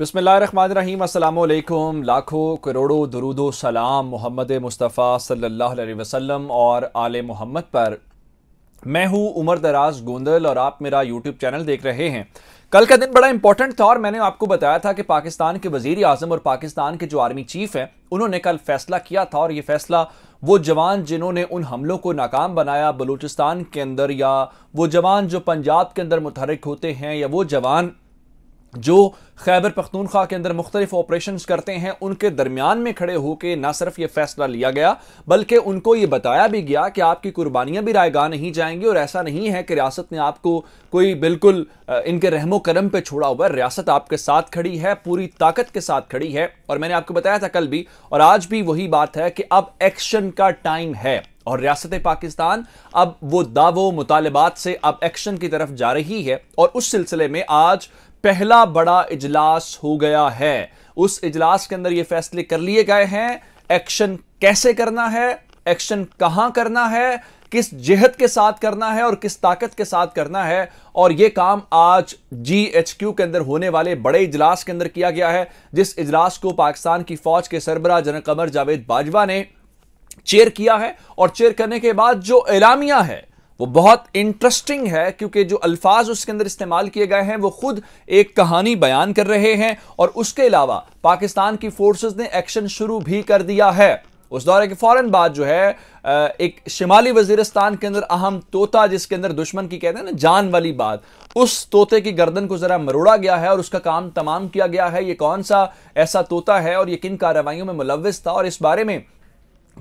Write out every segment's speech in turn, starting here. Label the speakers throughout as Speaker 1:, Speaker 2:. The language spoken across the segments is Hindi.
Speaker 1: बसमीम अल्लाम लाखों करोड़ों दरुदो सलाम मोहम्मद मुस्तफ़ा सल्लल्लाहु अलैहि वसल्लम और आल मोहम्मद पर मैं हूँ उमर दराज गोंदल और आप मेरा यूट्यूब चैनल देख रहे हैं कल का दिन बड़ा इंपॉर्टेंट था और मैंने आपको बताया था कि पाकिस्तान के वजीर आजम और पाकिस्तान के जो आर्मी चीफ हैं उन्होंने कल फैसला किया था और ये फैसला वो जवान जिन्होंने उन हमलों को नाकाम बनाया बलूचिस्तान के अंदर या वो जवान जो पंजाब के अंदर मुतहरक होते हैं या वो जवान जो खैबर पख्तूनख्वा के अंदर मुख्तलिफ ऑपरेशन करते हैं उनके दरमियान में खड़े होकर ना सिर्फ ये फैसला लिया गया बल्कि उनको ये बताया भी गया कि आपकी कुर्बानियाँ भी रायगा नहीं जाएंगी और ऐसा नहीं है कि रियासत ने आपको कोई बिल्कुल इनके रहमो करम पर छोड़ा हुआ है रियासत आपके साथ खड़ी है पूरी ताकत के साथ खड़ी है और मैंने आपको बताया था कल भी और आज भी वही बात है कि अब एक्शन का टाइम है और रियासत पाकिस्तान अब वो दावों मुतालबात से अब एक्शन की तरफ जा रही है और उस सिलसिले में आज पहला बड़ा इजलास हो गया है उस इजलास के अंदर ये फैसले कर लिए गए हैं एक्शन कैसे करना है एक्शन कहां करना है किस जहत के साथ करना है और किस ताकत के साथ करना है और यह काम आज जी एच क्यू के अंदर होने वाले बड़े इजलास के अंदर किया गया है जिस इजलास को पाकिस्तान की फौज के सरबरा जनरल कमर जावेद बाजवा ने चेयर किया है और चेयर करने के बाद जो एलामिया है वो बहुत इंटरेस्टिंग है क्योंकि जो अल्फाज उसके अंदर इस्तेमाल किए गए हैं वो खुद एक कहानी बयान कर रहे हैं और उसके अलावा पाकिस्तान की फोर्सेस ने एक्शन शुरू भी कर दिया है उस दौरे के फौरन बाद जो है एक शिमाली वजीरस्तान के अंदर अहम तोता जिसके अंदर दुश्मन की कहते हैं ना जान वाली बात उस तोते की गर्दन को जरा मरोड़ा गया है और उसका काम तमाम किया गया है ये कौन सा ऐसा तोता है और ये किन कार्रवाई में मुलविस था और इस बारे में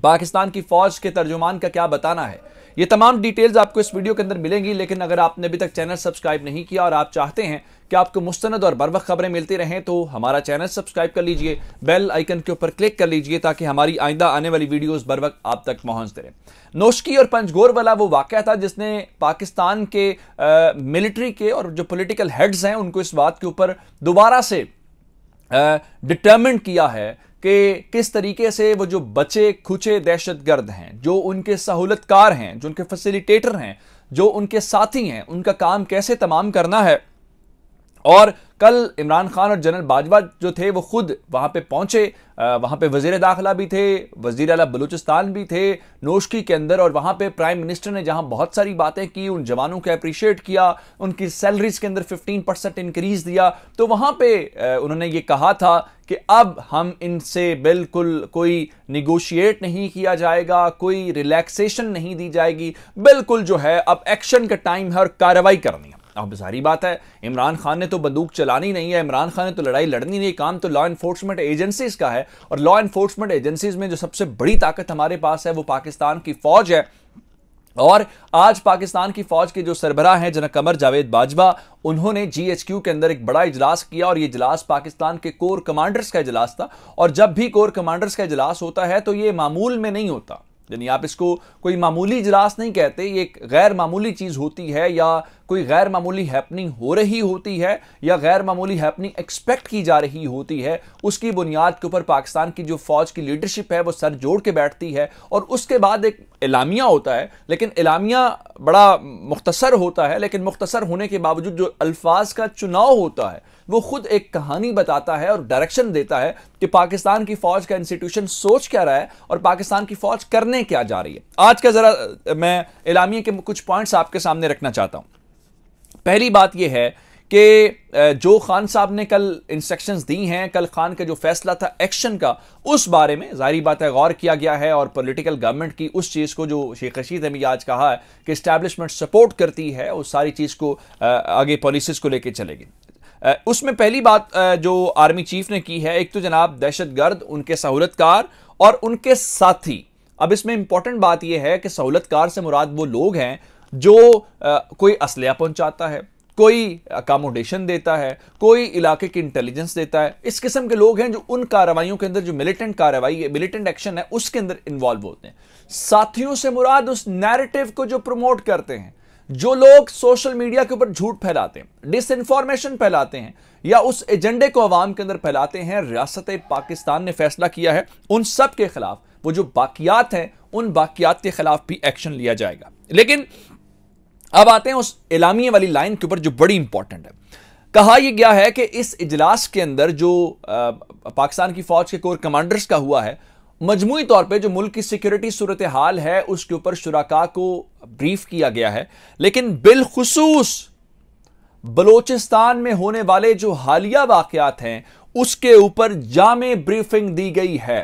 Speaker 1: पाकिस्तान की फौज के तर्जुमान का क्या बताना है ये तमाम डिटेल्स आपको इस वीडियो के अंदर मिलेंगी लेकिन अगर आपने अभी तक चैनल सब्सक्राइब नहीं किया और आप चाहते हैं कि आपको मुस्तंद और बर्वक खबरें मिलती रहें तो हमारा चैनल सब्सक्राइब कर लीजिए बेल आइकन के ऊपर क्लिक कर लीजिए ताकि हमारी आइंदा आने वाली वीडियोस बर्वक आप तक पहुंच दे नोशकी और पंचगोर वाला वो वाक़ था जिसने पाकिस्तान के आ, मिलिट्री के और जो पोलिटिकल हेड्स हैं उनको इस बात के ऊपर दोबारा से डिटर्मेंट किया है कि किस तरीके से वो जो बचे खुचे दहशतगर्द हैं जो उनके सहूलतकार हैं जो उनके फैसिलिटेटर हैं जो उनके साथी हैं उनका काम कैसे तमाम करना है और कल इमरान खान और जनरल बाजवा जो थे वो खुद वहाँ पे पहुंचे वहाँ पे वजीर दाखिला भी थे वजीर अला बलूचिस्तान भी थे नोशकी के अंदर और वहाँ पे प्राइम मिनिस्टर ने जहाँ बहुत सारी बातें की उन जवानों को अप्रिशिएट किया उनकी सैलरीज के अंदर 15 परसेंट इंक्रीज दिया तो वहाँ पे उन्होंने ये कहा था कि अब हम इनसे बिल्कुल कोई निगोशिएट नहीं किया जाएगा कोई रिलैक्सेशन नहीं दी जाएगी बिल्कुल जो है अब एक्शन का टाइम है और कार्रवाई करनी है अब सारी बात है इमरान खान ने तो बंदूक चलानी नहीं है इमरान खान ने तो लड़ाई लड़नी नहीं काम तो लॉ इन्फोर्समेंट एजेंसीज का है और लॉ इन्फोर्समेंट एजेंसीज में जो सबसे बड़ी ताकत हमारे पास है वो पाकिस्तान की फौज है और आज पाकिस्तान की फौज के जो सरबरा हैं जना कमर जावेद बाजवा उन्होंने जीएचक्यू के अंदर एक बड़ा इजलास किया और ये इजलास पाकिस्तान के कोर कमांडर्स का इजलास था और जब भी कोर कमांडर्स का इजलास होता है तो ये मामूल में नहीं होता यानी आप इसको कोई मामूली इजलास नहीं कहते ये एक गैर मामूली चीज़ होती है या कोई गैर मामूली हैपनिंग हो रही होती है या गैर मामूली हैपनिंग एक्सपेक्ट की जा रही होती है उसकी बुनियाद के ऊपर पाकिस्तान की जो फ़ौज की लीडरशिप है वो सर जोड़ के बैठती है और उसके बाद एक इलामिया होता है लेकिन इलामिया बड़ा मुख्तसर होता है लेकिन मुख्तसर होने के बावजूद जो अल्फाज का चुनाव होता है वो खुद एक कहानी बताता है और डायरेक्शन देता है कि पाकिस्तान की फौज का इंस्टीट्यूशन सोच क्या रहा है और पाकिस्तान की फौज करने क्या जा रही है आज का जरा मैं इलामिया के कुछ पॉइंट्स आपके सामने रखना चाहता हूं पहली बात यह है कि जो खान साहब ने कल इंस्ट्रक्शंस दी हैं कल खान का जो फैसला था एक्शन का उस बारे में जारी बात है गौर किया गया है और पॉलिटिकल गवर्नमेंट की उस चीज़ को जो शेख रशीद ने भी आज कहा है कि इस्टेब्लिशमेंट सपोर्ट करती है उस सारी चीज़ को आगे पॉलिसीज को लेकर चलेगी उसमें पहली बात जो आर्मी चीफ ने की है एक तो जनाब दहशत गर्द उनके सहूलतकार और उनके साथी अब इसमें इंपॉर्टेंट बात यह है कि सहूलतकार से मुराद वो लोग हैं जो कोई असलिया पहुंचाता है कोई अकामोडेशन देता है कोई इलाके की इंटेलिजेंस देता है इस किस्म के लोग हैं जो उन कार्रवाइयों के अंदर जो मिलिटेंट कार्रवाई है मिलिटेंट एक्शन है उसके अंदर इन्वॉल्व होते हैं साथियों से मुराद उस नैरेटिव को जो प्रमोट करते हैं जो लोग सोशल मीडिया के ऊपर झूठ फैलाते हैं डिस इंफॉर्मेशन फैलाते हैं या उस एजेंडे को अवाम के अंदर फैलाते हैं रियासत पाकिस्तान ने फैसला किया है उन सब के खिलाफ वो जो बाकियात हैं उन बाकियात के खिलाफ भी एक्शन लिया जाएगा लेकिन अब आते हैं उस एलामिए वाली लाइन के ऊपर जो बड़ी इंपॉर्टेंट है कहा यह गया है कि इस इजलास के अंदर जो पाकिस्तान की फौज के कोर कमांडर्स का हुआ है मजमुई तौर पे जो मुल्क की सिक्योरिटी सूरत हाल है उसके ऊपर शुराका को ब्रीफ किया गया है लेकिन बिलखसूस बलोचिस्तान में होने वाले जो हालिया वाकयात हैं उसके ऊपर जाम ब्रीफिंग दी गई है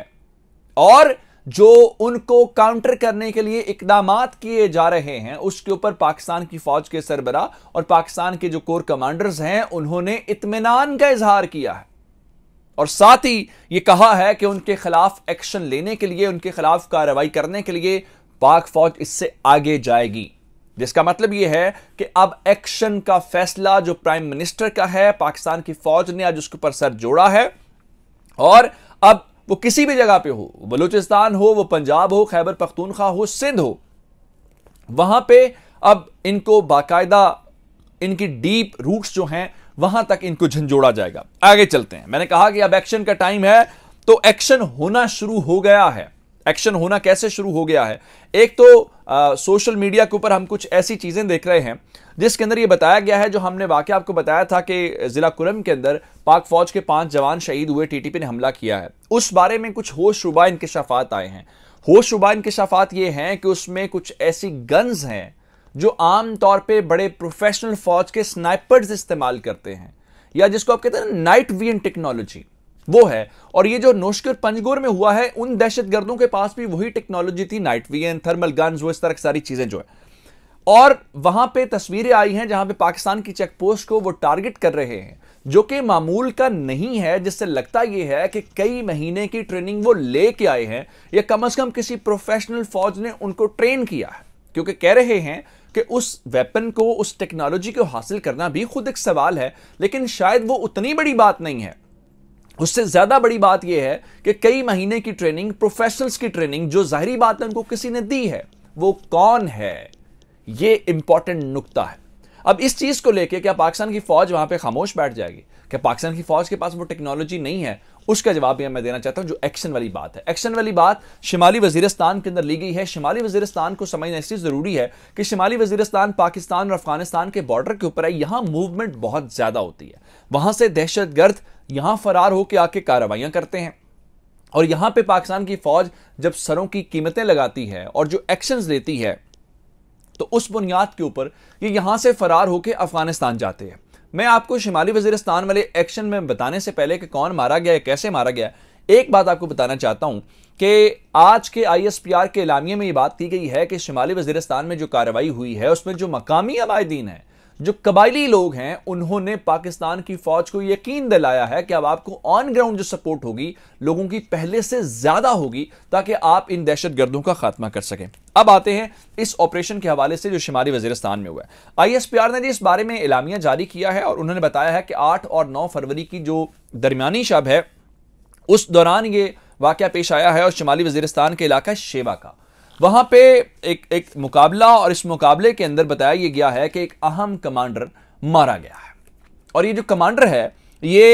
Speaker 1: और जो उनको काउंटर करने के लिए इकदाम किए जा रहे हैं उसके ऊपर पाकिस्तान की फौज के सरबरा और पाकिस्तान के जो कोर कमांडर्स हैं उन्होंने इतमान का इजहार किया है और साथ ही ये कहा है कि उनके खिलाफ एक्शन लेने के लिए उनके खिलाफ कार्रवाई करने के लिए पाक फौज इससे आगे जाएगी जिसका मतलब यह है कि अब एक्शन का फैसला जो प्राइम मिनिस्टर का है पाकिस्तान की फौज ने आज उसके ऊपर सर जोड़ा है और अब वो किसी भी जगह पे हो बलूचिस्तान हो वो पंजाब हो खैबर पख्तूनख्वा हो सिंध हो वहां पे अब इनको बाकायदा इनकी डीप रूट्स जो हैं वहां तक इनको झंझोड़ा जाएगा आगे चलते हैं मैंने कहा कि अब एक्शन का टाइम है तो एक्शन होना शुरू हो गया है एक्शन होना कैसे शुरू हो गया है एक तो आ, सोशल मीडिया के ऊपर हम कुछ ऐसी चीज़ें देख रहे हैं जिसके अंदर यह बताया गया है जो हमने वाकई आपको बताया था कि ज़िला कुरम के अंदर पाक फौज के पांच जवान शहीद हुए टीटीपी ने हमला किया है उस बारे में कुछ होश इनके शफात आए हैं होश इनके शफात ये हैं कि उसमें कुछ ऐसी गन्स हैं जो आम तौर पे बड़े प्रोफेशनल फौज के स्नाइपर्स इस्तेमाल करते हैं या जिसको आप कहते हैं नाइट वियन टेक्नोलॉजी वो है और ये जो नोशकर पंजगोर में हुआ है उन दहशत गर्दों के पास भी वही टेक्नोलॉजी थी नाइट वियन थर्मल गन्स वो इस तरह की सारी चीज़ें जो है और वहां पे तस्वीरें आई हैं जहां पे पाकिस्तान की चेक पोस्ट को वो टारगेट कर रहे हैं जो कि मामूल का नहीं है जिससे लगता यह है कि कई महीने की ट्रेनिंग वो लेके आए हैं या कम अज कम किसी प्रोफेशनल फौज ने उनको ट्रेन किया है क्योंकि कह रहे हैं कि उस वेपन को उस टेक्नोलॉजी को हासिल करना भी खुद एक सवाल है लेकिन शायद वो उतनी बड़ी बात नहीं है उससे ज़्यादा बड़ी बात यह है कि कई महीने की ट्रेनिंग प्रोफेशनल्स की ट्रेनिंग जो जाहरी बात है उनको किसी ने दी है वो कौन है ये इंपॉर्टेंट नुकता है अब इस चीज़ को लेकर क्या पाकिस्तान की फौज वहां पे खामोश बैठ जाएगी क्या पाकिस्तान की फौज के पास वो टेक्नोलॉजी नहीं है उसका जवाब भी मैं देना चाहता हूँ जो एक्शन वाली बात है एक्शन वाली बात शिमाली वजीरस्तान के अंदर ली गई है शिमाली वजीरस्तान को समझना इसलिए ज़रूरी है कि शिमाली वजीरस्तान पाकिस्तान और अफगानिस्तान के बॉर्डर के ऊपर है यहाँ मूवमेंट बहुत ज़्यादा होती है वहाँ से दहशत गर्द यहाँ फरार होकर आके कार्रवाइयाँ करते हैं और यहाँ पर पाकिस्तान की फौज जब सरों की कीमतें लगाती है और जो एक्शन लेती है तो उस बुनियाद के ऊपर ये यहां से फरार होकर अफगानिस्तान जाते हैं मैं आपको शिमाली वजीरस्तान वाले एक्शन में बताने से पहले कि कौन मारा गया है कैसे मारा गया एक बात आपको बताना चाहता हूं कि आज के आईएसपीआर के इलामिया में ये बात की गई है कि शिमाली वजीरस्तान में जो कार्रवाई हुई है उसमें जो मकामी अबायदीन है जो कबायली लोग हैं उन्होंने पाकिस्तान की फौज को यकीन दिलाया है कि अब आपको ऑन ग्राउंड जो सपोर्ट होगी लोगों की पहले से ज्यादा होगी ताकि आप इन दहशत गर्दों का खात्मा कर सकें अब आते हैं इस ऑपरेशन के हवाले से जो शुमारी वजीरस्तान में हुआ है आईएसपीआर ने इस बारे में इलामिया जारी किया है और उन्होंने बताया है कि आठ और नौ फरवरी की जो दरमियानी शब है उस दौरान ये वाक़ पेश आया है और शुमाली वजीरस्तान के इलाका शेवा का वहां पे एक एक मुकाबला और इस मुकाबले के अंदर बताया गया है कि एक अहम कमांडर मारा गया है और ये जो कमांडर है ये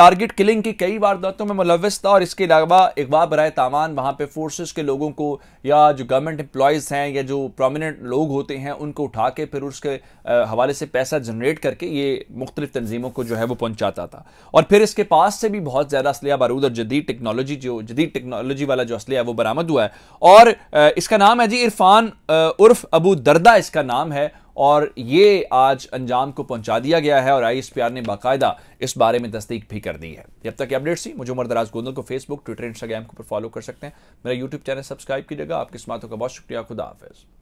Speaker 1: टारगेट किलिंग की कई वारदातों में मुलविस था और इसके अलावा अकबा बरए तामान वहाँ पर फोर्सेस के लोगों को या जो गवर्नमेंट एम्प्लॉयज़ हैं या जो प्रोमिनेंट लोग होते हैं उनको उठा के फिर उसके हवाले से पैसा जनरेट करके ये मुख्तलिफ तनजीमों को जो है वो पहुँचाता था और फिर इसके पास से भी बहुत ज़्यादा असलिया बारूद और जदीद टेक्नोलॉजी जो जदीद टेक्नोलॉजी वाला जो असलिया है वो बरामद हुआ है और इसका नाम है जी इरफान उर्फ अबू दर्दा इसका नाम है और ये आज अंजाम को पहुंचा दिया गया है और आई ने बाकायदा इस बारे में तस्दीक भी कर दी है जब तक अपडेट्स थी मुझे उमर दराज गोंदल को फेसबुक ट्विटर इंस्टाग्राम के ऊपर फॉलो कर सकते हैं मेरा यूट्यूब चैनल सब्सक्राइब कीजिएगा आपके स्मार्टों का बहुत शुक्रिया खुदा हाफिज़